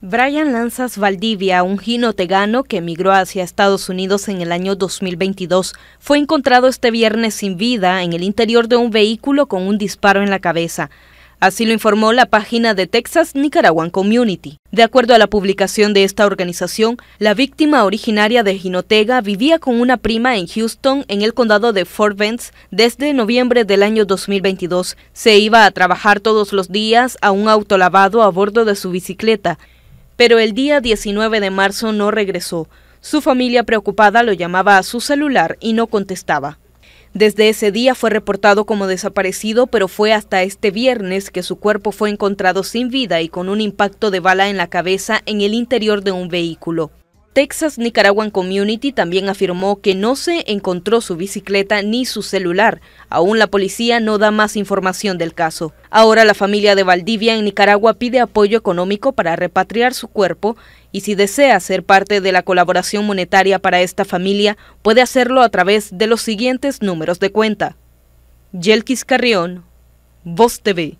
Brian Lanzas Valdivia, un ginotegano que emigró hacia Estados Unidos en el año 2022, fue encontrado este viernes sin vida en el interior de un vehículo con un disparo en la cabeza. Así lo informó la página de Texas Nicaraguan Community. De acuerdo a la publicación de esta organización, la víctima originaria de Ginotega vivía con una prima en Houston, en el condado de Fort Bend, desde noviembre del año 2022. Se iba a trabajar todos los días a un auto lavado a bordo de su bicicleta pero el día 19 de marzo no regresó. Su familia preocupada lo llamaba a su celular y no contestaba. Desde ese día fue reportado como desaparecido, pero fue hasta este viernes que su cuerpo fue encontrado sin vida y con un impacto de bala en la cabeza en el interior de un vehículo. Texas Nicaraguan Community también afirmó que no se encontró su bicicleta ni su celular. Aún la policía no da más información del caso. Ahora la familia de Valdivia en Nicaragua pide apoyo económico para repatriar su cuerpo y si desea ser parte de la colaboración monetaria para esta familia, puede hacerlo a través de los siguientes números de cuenta. Yelkis Carrión, Voz TV.